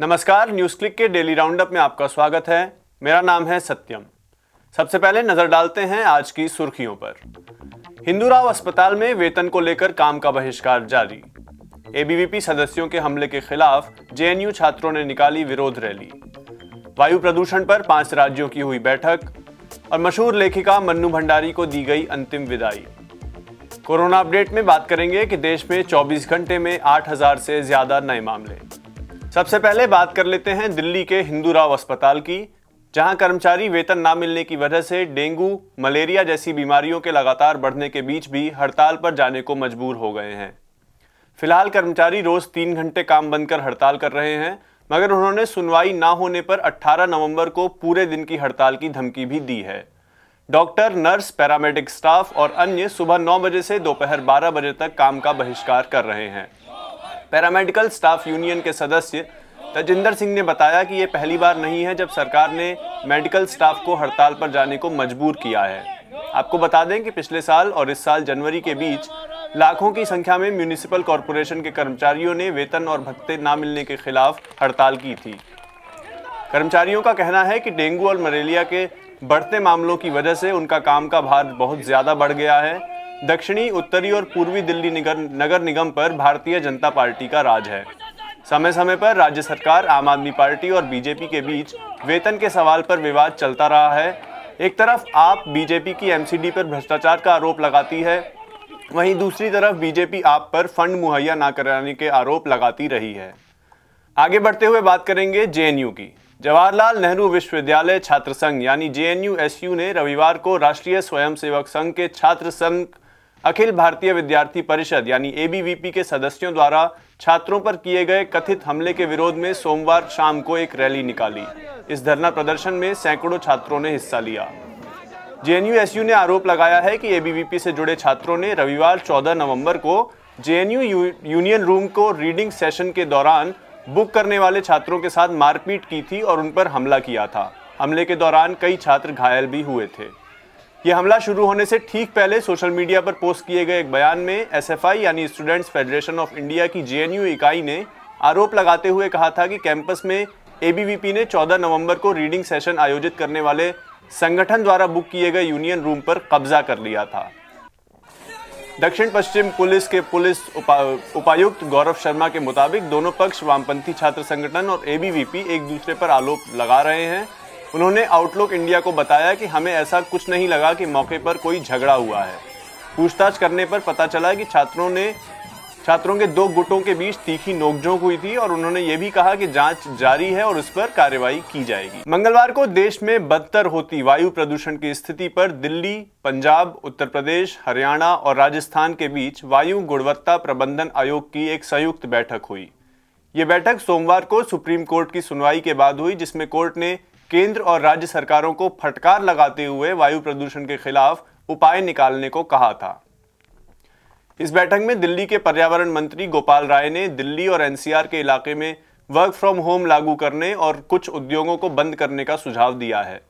नमस्कार News Click के daily roundup में आपका स्वागत है मेरा नाम है सत्यम सबसे पहले नजर डालते हैं आज की सुर्खियों पर हिंदू राव अस्पताल में वेतन को लेकर काम का बहिष्कार जारी एबीवीपी सदस्यों के हमले के खिलाफ जेएनयू छात्रों ने निकाली विरोध रैली वायु प्रदूषण पर पांच राज्यों की हुई बैठक और मशहूर लेखिका मन्नू भंडारी को दी गई अंतिम विदाई कोरोना अपडेट में बात करेंगे कि देश में 24 घंटे में 8000 से ज्यादा नए मामले सबसे पहले बात कर लेते हैं दिल्ली के हिंदू राव अस्पताल की जहां कर्मचारी वेतन ना मिलने की वजह से डेंगू मलेरिया जैसी बीमारियों के लगातार बढ़ने के बीच भी हड़ताल पर जाने को मजबूर हो गए हैं फिलहाल कर्मचारी रोज तीन घंटे काम बंद कर हड़ताल कर रहे हैं मगर उन्होंने सुनवाई ना होने पर 18 नवंबर को पूरे दिन की हड़ताल की धमकी भी दी है डॉक्टर नर्स पैरामेडिक स्टाफ और अन्य सुबह 9 बजे से दोपहर 12 बजे तक काम का बहिष्कार कर रहे हैं पैरामेडिकल स्टाफ यूनियन के सदस्य तजिंदर सिंह ने बताया कि ये पहली बार नहीं है जब सरकार ने मेडिकल स्टाफ को हड़ताल पर जाने को मजबूर किया है आपको बता दें कि पिछले साल और इस साल जनवरी के बीच लाखों की संख्या में म्यूनिसिपल कॉरपोरेशन के कर्मचारियों ने वेतन और भत्ते ना मिलने के खिलाफ हड़ताल की थी कर्मचारियों का कहना है कि डेंगू और मलेरिया के बढ़ते मामलों की वजह से उनका काम का भार बहुत ज़्यादा बढ़ गया है दक्षिणी उत्तरी और पूर्वी दिल्ली निगर, नगर निगम पर भारतीय जनता पार्टी का राज है समय समय पर राज्य सरकार आम आदमी पार्टी और बीजेपी के बीच वेतन के सवाल पर विवाद चलता रहा है एक तरफ आप बीजेपी की एमसीडी पर भ्रष्टाचार का आरोप लगाती है वहीं दूसरी तरफ बीजेपी आप पर फंड मुहैया ना कराने के आरोप लगाती रही है आगे बढ़ते हुए बात करेंगे जेएनयू की जवाहरलाल नेहरू विश्वविद्यालय छात्र संघ यानी जे एन ने रविवार को राष्ट्रीय स्वयंसेवक संघ के छात्र संघ अखिल भारतीय विद्यार्थी परिषद यानी एबीवीपी के सदस्यों द्वारा छात्रों पर किए गए कथित हमले के विरोध में सोमवार शाम को एक रैली निकाली इस धरना प्रदर्शन में सैकड़ों छात्रों ने हिस्सा लिया जेएनयू ने आरोप लगाया है कि एबीवीपी से जुड़े छात्रों ने रविवार 14 नवंबर को जेएनयू यूनियन रूम को रीडिंग सेशन के दौरान बुक करने वाले छात्रों के साथ मारपीट की थी और उन पर हमला किया था हमले के दौरान कई छात्र घायल भी हुए थे ये हमला शुरू होने से ठीक पहले सोशल मीडिया पर पोस्ट किए गए एक बयान में एसएफआई यानी स्टूडेंट्स फेडरेशन ऑफ इंडिया की जेएनयू इकाई ने आरोप लगाते हुए कहा था कि कैंपस में एबीवीपी ने 14 नवंबर को रीडिंग सेशन आयोजित करने वाले संगठन द्वारा बुक किए गए यूनियन रूम पर कब्जा कर लिया था दक्षिण पश्चिम पुलिस के पुलिस उपा, उपायुक्त गौरव शर्मा के मुताबिक दोनों पक्ष वामपंथी छात्र संगठन और एबीवीपी एक दूसरे पर आरोप लगा रहे हैं उन्होंने आउटलुक इंडिया को बताया कि हमें ऐसा कुछ नहीं लगा कि मौके पर कोई झगड़ा हुआ है पूछताछ करने पर पता चला कि छात्रों ने छात्रों के दो गुटों के बीच तीखी नोकझोंक हुई थी और उन्होंने ये भी कहा कि जांच जारी है और उस पर कार्रवाई की जाएगी मंगलवार को देश में बदतर होती वायु प्रदूषण की स्थिति पर दिल्ली पंजाब उत्तर प्रदेश हरियाणा और राजस्थान के बीच वायु गुणवत्ता प्रबंधन आयोग की एक संयुक्त बैठक हुई ये बैठक सोमवार को सुप्रीम कोर्ट की सुनवाई के बाद हुई जिसमें कोर्ट ने केंद्र और राज्य सरकारों को फटकार लगाते हुए वायु प्रदूषण के खिलाफ उपाय निकालने को कहा था इस बैठक में दिल्ली के पर्यावरण मंत्री गोपाल राय ने दिल्ली और एनसीआर के इलाके में वर्क फ्रॉम होम लागू करने और कुछ उद्योगों को बंद करने का सुझाव दिया है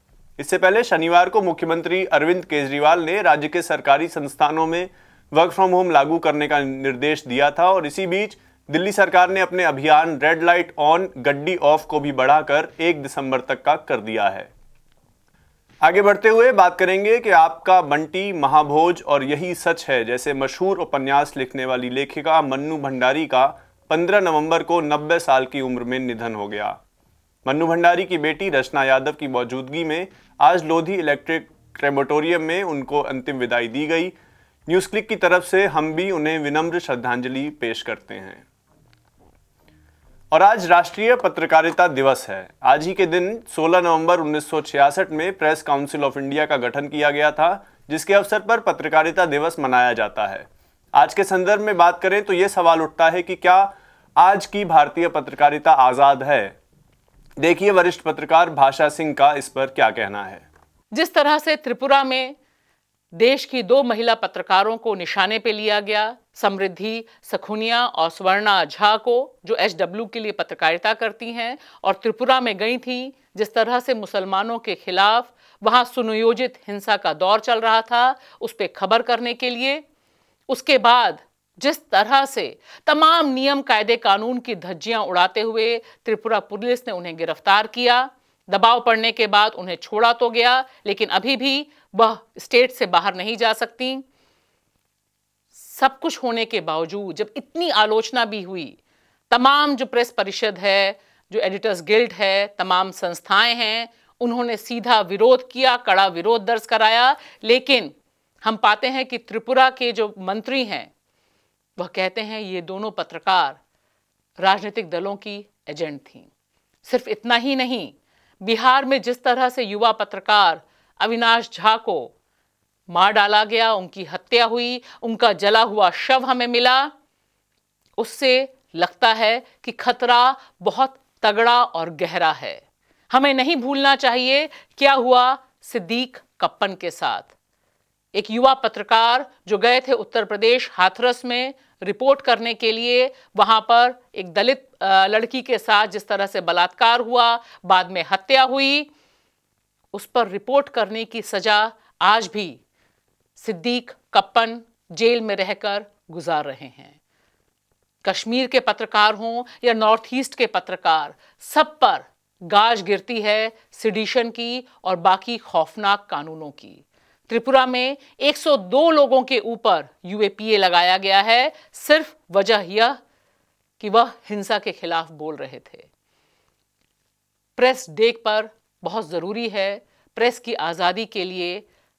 इससे पहले शनिवार को मुख्यमंत्री अरविंद केजरीवाल ने राज्य के सरकारी संस्थानों में वर्क फ्रॉम होम लागू करने का निर्देश दिया था और इसी बीच दिल्ली सरकार ने अपने अभियान रेड लाइट ऑन गड्डी ऑफ को भी बढ़ाकर एक दिसंबर तक का कर दिया है आगे बढ़ते हुए बात करेंगे कि आपका बंटी महाभोज और यही सच है जैसे मशहूर उपन्यास लिखने वाली लेखिका मन्नू भंडारी का 15 नवंबर को 90 साल की उम्र में निधन हो गया मन्नू भंडारी की बेटी रचना यादव की मौजूदगी में आज लोधी इलेक्ट्रिक क्रेमोटोरियम में उनको अंतिम विदाई दी गई न्यूज़ क्लिक की तरफ से हम भी उन्हें विनम्र श्रद्धांजलि पेश करते हैं और आज राष्ट्रीय पत्रकारिता दिवस है आज ही के दिन 16 नवंबर 1966 में प्रेस काउंसिल ऑफ इंडिया का गठन किया गया था जिसके अवसर पर पत्रकारिता दिवस मनाया जाता है आज के संदर्भ में बात करें तो ये सवाल उठता है कि क्या आज की भारतीय पत्रकारिता आज़ाद है देखिए वरिष्ठ पत्रकार भाषा सिंह का इस पर क्या कहना है जिस तरह से त्रिपुरा में देश की दो महिला पत्रकारों को निशाने पर लिया गया समृद्धि सखुनिया और स्वर्णा झा को जो एच के लिए पत्रकारिता करती हैं और त्रिपुरा में गई थी जिस तरह से मुसलमानों के खिलाफ वहाँ सुनियोजित हिंसा का दौर चल रहा था उस पर खबर करने के लिए उसके बाद जिस तरह से तमाम नियम कायदे कानून की धज्जियां उड़ाते हुए त्रिपुरा पुलिस ने उन्हें गिरफ्तार किया दबाव पड़ने के बाद उन्हें छोड़ा तो गया लेकिन अभी भी वह स्टेट से बाहर नहीं जा सकती सब कुछ होने के बावजूद जब इतनी आलोचना भी हुई तमाम जो प्रेस परिषद है जो एडिटर्स गिल्ड है तमाम संस्थाएं हैं उन्होंने सीधा विरोध किया कड़ा विरोध दर्ज कराया लेकिन हम पाते हैं कि त्रिपुरा के जो मंत्री हैं वह कहते हैं ये दोनों पत्रकार राजनीतिक दलों की एजेंट थी सिर्फ इतना ही नहीं बिहार में जिस तरह से युवा पत्रकार अविनाश झा को मार डाला गया उनकी हत्या हुई उनका जला हुआ शव हमें मिला उससे लगता है कि खतरा बहुत तगड़ा और गहरा है हमें नहीं भूलना चाहिए क्या हुआ सिद्दीक कप्पन के साथ एक युवा पत्रकार जो गए थे उत्तर प्रदेश हाथरस में रिपोर्ट करने के लिए वहां पर एक दलित लड़की के साथ जिस तरह से बलात्कार हुआ बाद में हत्या हुई उस पर रिपोर्ट करने की सजा आज भी सिद्दीक कप्पन जेल में रहकर गुजार रहे हैं कश्मीर के पत्रकार हों या नॉर्थ ईस्ट के पत्रकार सब पर गाज गिरती है सिडिशन की और बाकी खौफनाक कानूनों की त्रिपुरा में 102 लोगों के ऊपर यूएपीए लगाया गया है सिर्फ वजह यह कि वह हिंसा के खिलाफ बोल रहे थे प्रेस डेक पर बहुत ज़रूरी है प्रेस की आज़ादी के लिए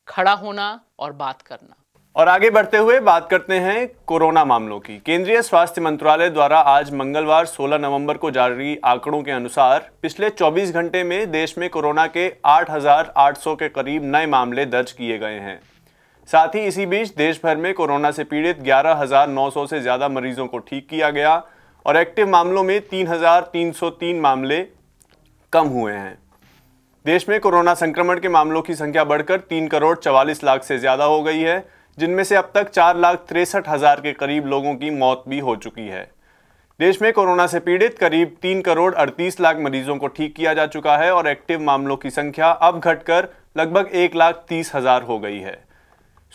खड़ा होना और बात करना और आगे बढ़ते हुए बात करते हैं कोरोना मामलों की केंद्रीय स्वास्थ्य मंत्रालय द्वारा आज मंगलवार 16 नवंबर को जारी आंकड़ों के अनुसार पिछले 24 घंटे में देश में कोरोना के 8,800 के करीब नए मामले दर्ज किए गए हैं साथ ही इसी बीच देश भर में कोरोना से पीड़ित 11,900 से ज़्यादा मरीजों को ठीक किया गया और एक्टिव मामलों में 3,303 मामले कम हुए हैं देश में कोरोना संक्रमण के मामलों की संख्या बढ़कर तीन करोड़ चवालीस लाख से ज़्यादा हो गई है जिनमें से अब तक चार लाख तिरसठ हज़ार के करीब लोगों की मौत भी हो चुकी है देश में कोरोना से पीड़ित करीब तीन करोड़ अड़तीस लाख मरीजों को ठीक किया जा चुका है और एक्टिव मामलों की संख्या अब घटकर लगभग एक लाख तीस हज़ार हो गई है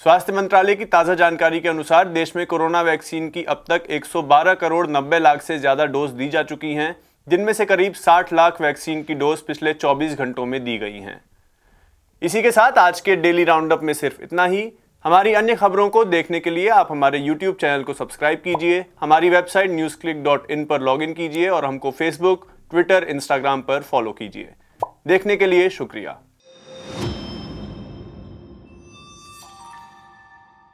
स्वास्थ्य मंत्रालय की ताज़ा जानकारी के अनुसार देश में कोरोना वैक्सीन की अब तक 112 करोड़ 90 लाख से ज़्यादा डोज दी जा चुकी हैं जिनमें से करीब 60 लाख वैक्सीन की डोज पिछले 24 घंटों में दी गई हैं इसी के साथ आज के डेली राउंडअप में सिर्फ इतना ही हमारी अन्य खबरों को देखने के लिए आप हमारे YouTube चैनल को सब्सक्राइब कीजिए हमारी website News Click dot in पर लॉगिन कीजिए और हमको फेसबुक ट्विटर इंस्टाग्राम पर फॉलो कीजिए देखने के लिए शुक्रिया